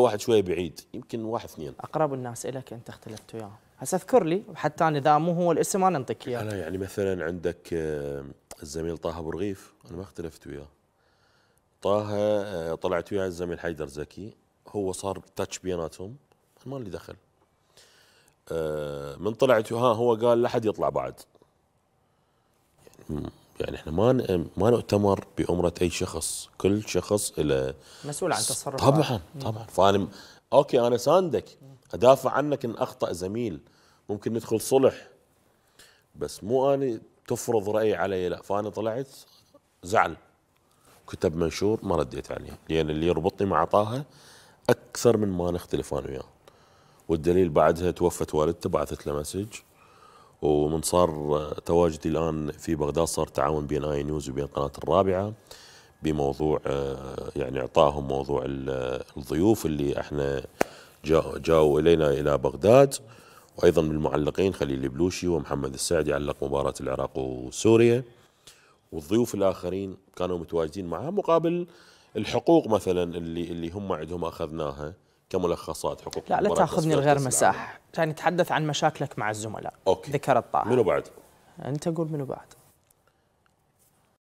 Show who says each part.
Speaker 1: واحد شوي بعيد يمكن واحد اثنين اقرب الناس لك انت اختلفت وياهم هسه اذكر لي وحتى انا اذا مو هو الاسم انا انطيك اياه انا يعني مثلا عندك الزميل طه ابو رغيف انا ما اختلفت وياه طه آه، طلعت وياه الزميل حيدر زكي هو صار تاتش بيناتهم ما لي دخل آه، من طلعت ها هو قال لا حد يطلع بعد يعني يعني احنا ما ما نؤتمر بامره اي شخص، كل شخص له مسؤول عن تصرفاته طبعا طبعا فانا اوكي انا ساندك ادافع عنك ان اخطا زميل ممكن ندخل صلح بس مو انا تفرض راي علي لا فانا طلعت زعل كتب منشور ما رديت عليه لان يعني اللي يربطني مع طه اكثر من ما نختلف انا وياه والدليل بعدها توفت والدته بعثت له مسج ومن صار تواجدي الان في بغداد صار تعاون بين اي نيوز وبين قناه الرابعه بموضوع آه، يعني اعطائهم موضوع الضيوف اللي احنا جاؤوا الينا الى بغداد وايضا من المعلقين خليل البلوشي ومحمد السعدي علق مباراه العراق وسوريا والضيوف الاخرين كانوا متواجدين معاه مقابل الحقوق مثلا اللي اللي هم عندهم اخذناها كملخصات حقوق لا لا تاخذني الغير مساح يعني تحدث عن مشاكلك مع الزملاء أوكي. ذكر الطاعه منو بعد انت قول منو بعد